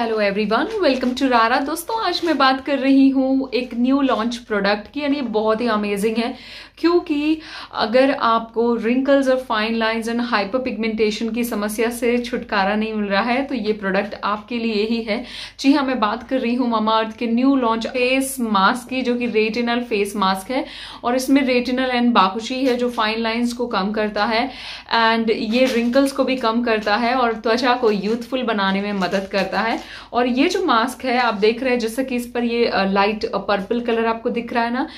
hello everyone welcome to रारा दोस्तों आज मैं बात कर रही हूँ एक न्यू लॉन्च प्रोडक्ट की यानी बहुत ही अमेजिंग है क्योंकि अगर आपको रिंकल्स और fine lines and hyper pigmentation की समस्या से छुटकारा नहीं मिल रहा है तो ये प्रोडक्ट आपके लिए ही है जी हाँ मैं बात कर रही हूँ मामा अर्थ के न्यू लॉन्च फेस मास्क की जो कि रेटिनल फेस मास्क है और इसमें रेटिनल एंड बाखुशी है जो फाइन लाइन्स को कम करता है एंड ये रिंकल्स को भी कम करता है और त्वचा को यूथफुल बनाने में मदद करता है और ये जो मास्क है आप देख रहे हैं जैसे कि इस पर ये लाइट पर्पल कलर आपको दिख रहा है ना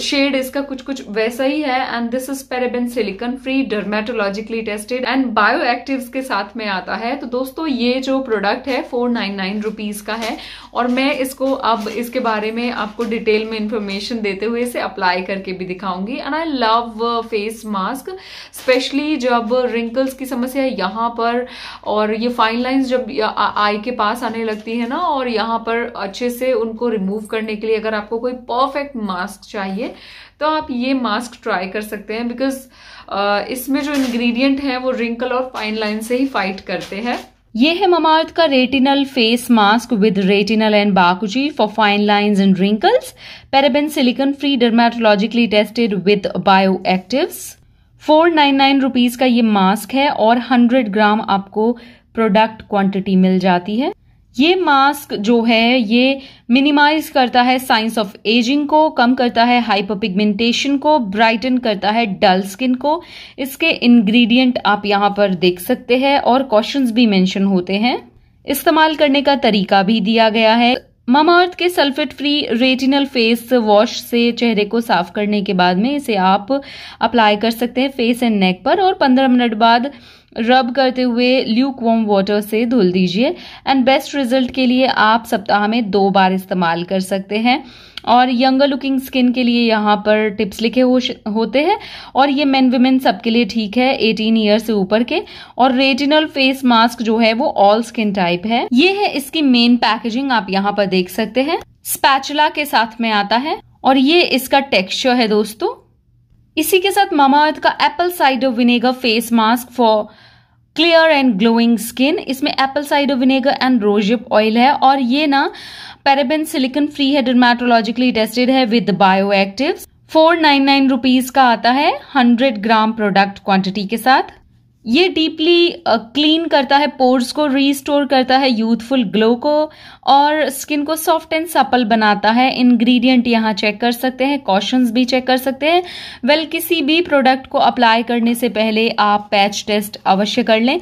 शेड इसका कुछ कुछ वैसा ही है and this is paraben silicone free dermatologically tested and bio active के साथ में आता है तो दोस्तों ये जो प्रोडक्ट है फोर नाइन नाइन रुपीज का है और मैं इसको अब इसके बारे में आपको डिटेल में इंफॉर्मेशन देते हुए इसे अप्लाई करके भी दिखाऊंगी and I love face mask specially जब रिंकल्स की समस्या है यहाँ पर और ये फाइन लाइन्स जब आई के पास आने लगती है ना और यहाँ पर अच्छे से उनको रिमूव करने के लिए अगर आपको कोई परफेक्ट मास्क चाहिए चाहिए तो आप ये मास्क ट्राई कर सकते हैं बिकॉज uh, इसमें जो इंग्रेडिएंट है वो रिंकल और फाइन लाइन से ही फाइट करते हैं ये है ममार्थ का retinol face mask with retinol and bakuchi for fine lines and wrinkles paraben silicone free dermatologically tested with bio actives four nine nine rupees का ये मास्क है और हंड्रेड ग्राम आपको प्रोडक्ट क्वांटिटी मिल जाती है ये मास्क जो है ये मिनिमाइज करता है साइंस ऑफ एजिंग को कम करता है हाइपर पिगमेंटेशन को ब्राइटन करता है डल स्किन को इसके इंग्रेडिएंट आप यहाँ पर देख सकते हैं और क्वेश्चंस भी मेंशन होते हैं इस्तेमाल करने का तरीका भी दिया गया है मामाअर्थ के sulphate free retinol face wash से चेहरे को साफ करने के बाद में इसे आप अप्लाई कर सकते हैं फेस एंड नेक पर और पंद्रह मिनट बाद रब करते हुए ल्यूक वॉम वाटर से धुल दीजिए एंड बेस्ट रिजल्ट के लिए आप सप्ताह में दो बार इस्तेमाल कर सकते हैं और यंगर लुकिंग स्किन के लिए यहाँ पर टिप्स लिखे हो होते हैं और ये मेन वुमेन सबके लिए ठीक है 18 ईयर से ऊपर के और रेटिनल फेस मास्क जो है वो ऑल स्किन टाइप है ये है इसकी मेन पैकेजिंग आप यहाँ पर देख सकते हैं स्पैचुला के साथ में आता है और ये इसका टेक्सचर है दोस्तों इसी के साथ मामाअर्थ का apple cider vinegar face mask for clear and glowing skin इसमें apple cider vinegar and rosehip oil है और ये ना पेराबेन सिलिकन फ्री है डरमेटोलॉजिकली टेस्टेड है with bio active four nine nine rupees का आता है हंड्रेड ग्राम प्रोडक्ट क्वांटिटी के साथ ये डीपली क्लीन करता है पोर्स को रीस्टोर करता है यूथफुल ग्लो को और स्किन को सॉफ्ट एंड सपल बनाता है इंग्रेडिएंट यहाँ चेक कर सकते हैं कॉशंस भी चेक कर सकते हैं वेल well, किसी भी प्रोडक्ट को अप्लाई करने से पहले आप पैच टेस्ट अवश्य कर लें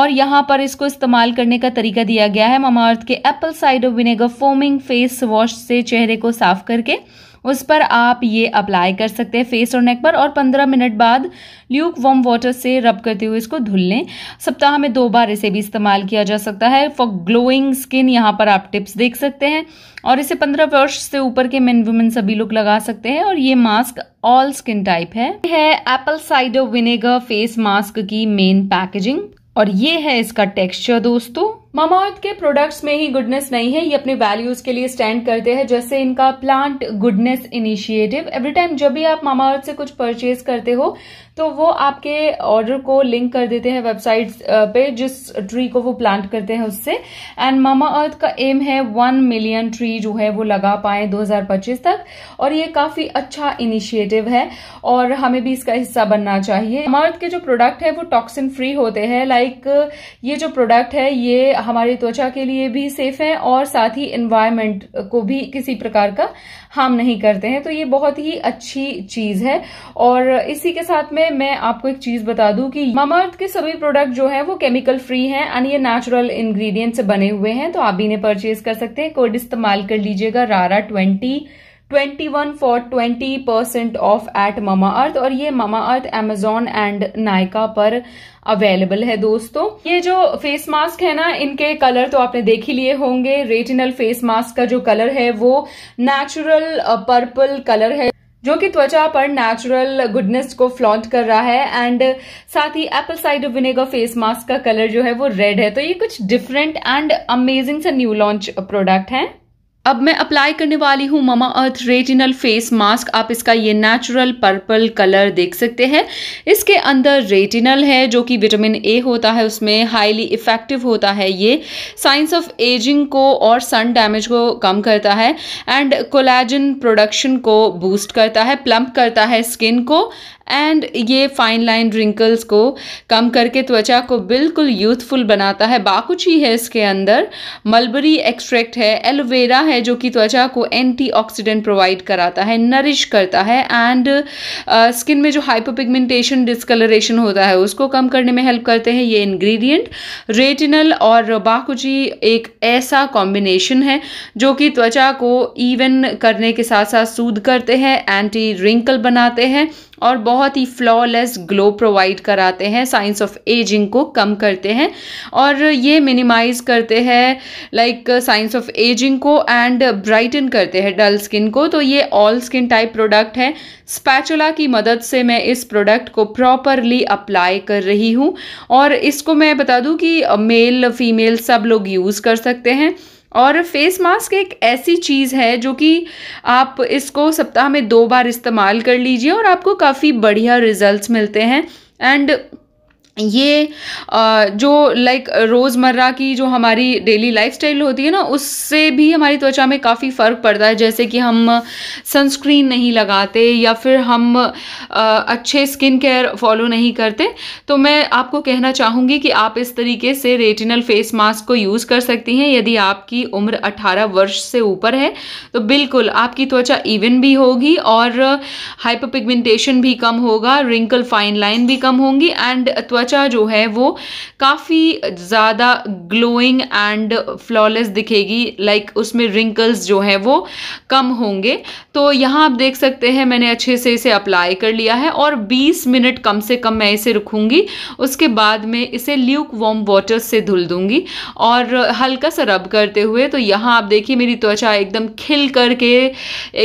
और यहाँ पर इसको इस्तेमाल करने का तरीका दिया गया है ममाअर्थ के apple cider vinegar foaming face wash से चेहरे को साफ करके उस पर आप ये अप्लाई कर सकते हैं फेस और नेक पर और पंद्रह मिनट बाद ल्यूक वॉम वाटर से रब करते हुए इसको धुल लें सप्ताह में दो बार इसे भी इस्तेमाल किया जा सकता है फॉर ग्लोइंग स्किन यहाँ पर आप टिप्स देख सकते हैं और इसे 15 वर्ष से ऊपर के मेन वुमेन सभी लोग लगा सकते हैं और ये मास्क ऑल स्किन टाइप है है apple cider vinegar face mask की मेन पैकेजिंग और ये है इसका टेक्स्चर दोस्तों मामाअर्थ के प्रोडक्ट्स में ही गुडनेस नहीं है ये अपने वैल्यूज के लिए स्टैंड करते हैं जैसे इनका plant goodness initiative every time जब भी आप मामाअर्थ से कुछ परचेज करते हो तो वो आपके ऑर्डर को लिंक कर देते हैं वेबसाइट पे जिस ट्री को वो प्लांट करते हैं उससे एंड मामाअर्थ का एम है वन मिलियन ट्री जो है वो लगा पाए 2025 तक और ये काफी अच्छा इनिशिएटिव है और हमें भी इसका हिस्सा बनना चाहिए मामा अर्थ के जो प्रोडक्ट है वो टॉक्सिन फ्री होते हैं लाइक ये जो प्रोडक्ट है ये हमारी त्वचा के लिए भी सेफ है और साथ ही इन्वायरमेंट को भी किसी प्रकार का हार्म नहीं करते हैं तो ये बहुत ही अच्छी चीज है और इसी के साथ में मैं आपको एक चीज बता दूं कि मामाअर्थ के सभी प्रोडक्ट जो है वो केमिकल फ्री हैं एंड ये नेचुरल इंग्रेडिएंट से बने हुए हैं तो आप इन्हें परचेज कर सकते हैं कोड इस्तेमाल कर लीजिएगा रारा twenty twenty one for twenty percent off at Mamaearth और ये Mamaearth Amazon and Nykaa पर अवेलेबल है दोस्तों ये जो फेस मास्क है ना इनके कलर तो आपने देख ही लिए होंगे रेटिनल फेस मास्क का जो कलर है वो नेचुरल पर्पल कलर है जो कि त्वचा पर नेचुरल गुडनेस को फ्लॉन्ट कर रहा है एंड साथ ही apple cider vinegar face mask का कलर जो है वो रेड है तो ये कुछ डिफरेंट एंड अमेजिंग सा न्यू लॉन्च प्रोडक्ट है अब मैं अप्लाई करने वाली हूँ Mamaearth retinol face mask आप इसका ये नेचुरल पर्पल कलर देख सकते हैं इसके अंदर रेटिनल है जो कि विटामिन ए होता है उसमें हाईली इफ़ेक्टिव होता है ये साइंस ऑफ एजिंग को और सन डैमेज को कम करता है एंड कोलेजन प्रोडक्शन को बूस्ट करता है प्लम्प करता है स्किन को एंड ये फाइन लाइन रिंकल्स को कम करके त्वचा को बिल्कुल यूथफुल बनाता है बाकुची है इसके अंदर मलबरी एक्सट्रैक्ट है एलोवेरा है जो कि त्वचा को एंटीऑक्सीडेंट प्रोवाइड कराता है नरिश करता है एंड स्किन uh, में जो हाइपोपिगमेंटेशन डिस्कलरेशन होता है उसको कम करने में हेल्प करते हैं ये इन्ग्रीडियंट रेटिनल और बाकुची एक ऐसा कॉम्बिनेशन है जो कि त्वचा को इवन करने के साथ साथ सूद करते हैं एंटी रिंकल बनाते हैं और बहुत ही फ्लॉलेस ग्लो प्रोवाइड कराते हैं साइंस ऑफ एजिंग को कम करते हैं और ये मिनिमाइज करते हैं लाइक साइंस ऑफ एजिंग को एंड ब्राइटन करते हैं डल स्किन को तो ये ऑल स्किन टाइप प्रोडक्ट है स्पैचुला की मदद से मैं इस प्रोडक्ट को प्रॉपरली अप्लाई कर रही हूँ और इसको मैं बता दूँ कि मेल फीमेल सब लोग यूज़ कर सकते हैं और फेस मास्क एक ऐसी चीज़ है जो कि आप इसको सप्ताह में दो बार इस्तेमाल कर लीजिए और आपको काफ़ी बढ़िया रिजल्ट्स मिलते हैं एंड ये जो लाइक रोज़मर्रा की जो हमारी डेली लाइफस्टाइल होती है ना उससे भी हमारी त्वचा में काफ़ी फ़र्क पड़ता है जैसे कि हम सनस्क्रीन नहीं लगाते या फिर हम अच्छे स्किन केयर फॉलो नहीं करते तो मैं आपको कहना चाहूँगी कि आप इस तरीके से रेटिनल फेस मास्क को यूज़ कर सकती हैं यदि आपकी उम्र 18 वर्ष से ऊपर है तो बिल्कुल आपकी त्वचा इवन भी होगी और हाइपर पिगमेंटेशन भी कम होगा रिंकल फाइन लाइन भी कम होंगी एंड त्वचा त्वचा जो है वो काफ़ी ज़्यादा ग्लोइंग एंड फ्लॉलेस दिखेगी लाइक उसमें रिंकल्स जो हैं वो कम होंगे तो यहाँ आप देख सकते हैं मैंने अच्छे से इसे अप्लाई कर लिया है और 20 मिनट कम से कम मैं इसे रखूँगी उसके बाद में इसे ल्यूक वॉम वाटर से धुल दूँगी और हल्का सा रब करते हुए तो यहाँ आप देखिए मेरी त्वचा एकदम खिल करके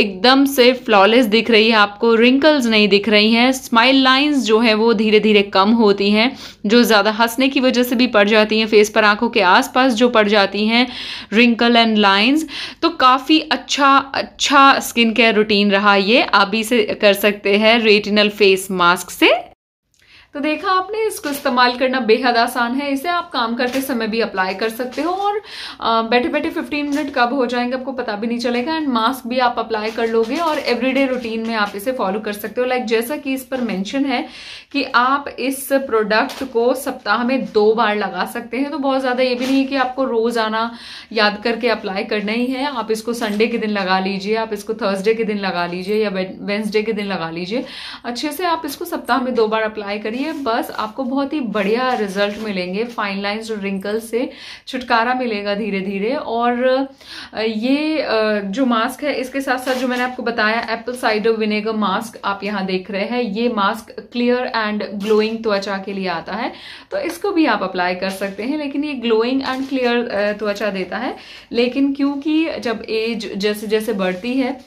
एकदम से फ्लॉलेस दिख रही है आपको रिंकल्स नहीं दिख रही हैं स्माइल लाइन्स जो हैं वो धीरे धीरे कम होती हैं हैं जो ज़्यादा हंसने की वजह से भी पड़ जाती हैं फेस पर आंखों के आसपास जो पड़ जाती हैं रिंकल एंड लाइंस तो काफ़ी अच्छा अच्छा स्किन केयर रूटीन रहा ये आप भी इसे कर सकते हैं रेटिनल फेस मास्क से तो देखा आपने इसको इस्तेमाल करना बेहद आसान है इसे आप काम करते समय भी अप्लाई कर सकते हो और बैठे बैठे 15 मिनट कब हो जाएंगे आपको पता भी नहीं चलेगा एंड मास्क भी आप अप्लाई कर लोगे और एवरीडे रूटीन में आप इसे फॉलो कर सकते हो लाइक जैसा कि इस पर मैंशन है कि आप इस प्रोडक्ट को सप्ताह में दो बार लगा सकते हैं तो बहुत ज़्यादा ये भी नहीं कि आपको रोज़ आना याद करके अप्लाई करना ही है आप इसको संडे के दिन लगा लीजिए आप इसको थर्सडे के दिन लगा लीजिए या वेंसडे के दिन लगा लीजिए अच्छे से आप इसको सप्ताह में दो बार अप्लाई करिए करिए बस आपको बहुत ही बढ़िया रिजल्ट मिलेंगे फाइन लाइन्स और रिंकल से छुटकारा मिलेगा धीरे धीरे और ये जो मास्क है इसके साथ साथ जो मैंने आपको बताया एप्पल साइडर विनेगर मास्क आप यहाँ देख रहे हैं ये मास्क क्लियर एंड ग्लोइंग त्वचा के लिए आता है तो इसको भी आप अप्लाई कर सकते हैं लेकिन ये ग्लोइंग एंड क्लियर त्वचा देता है लेकिन क्योंकि जब एज जैसे जैसे बढ़ती है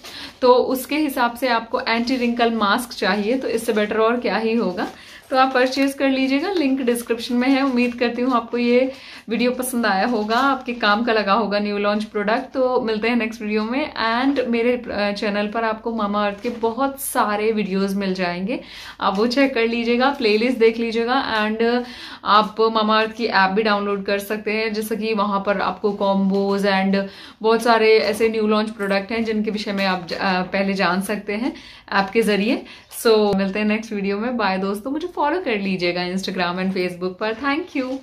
तो उसके हिसाब से आपको एंटी रिंकल मास्क चाहिए तो इससे बेटर और क्या ही होगा तो आप परचेज़ कर लीजिएगा लिंक डिस्क्रिप्शन में है उम्मीद करती हूँ आपको ये वीडियो पसंद आया होगा आपके काम का लगा होगा न्यू लॉन्च प्रोडक्ट तो मिलते हैं नेक्स्ट वीडियो में एंड मेरे चैनल पर आपको मामा अर्थ के बहुत सारे वीडियोज़ मिल जाएंगे आप वो चेक कर लीजिएगा प्लेलिस्ट देख लीजिएगा एंड आप मामा अर्थ की ऐप भी डाउनलोड कर सकते हैं जैसे कि वहाँ पर आपको कॉम्बोज एंड बहुत सारे ऐसे न्यू लॉन्च प्रोडक्ट हैं जिनके विषय में आप पहले जान सकते हैं ऐप के ज़रिए सो so, मिलते हैं नेक्स्ट वीडियो में बाय दोस्तों मुझे फॉलो कर लीजिएगा इंस्टाग्राम एंड फेसबुक पर थैंक यू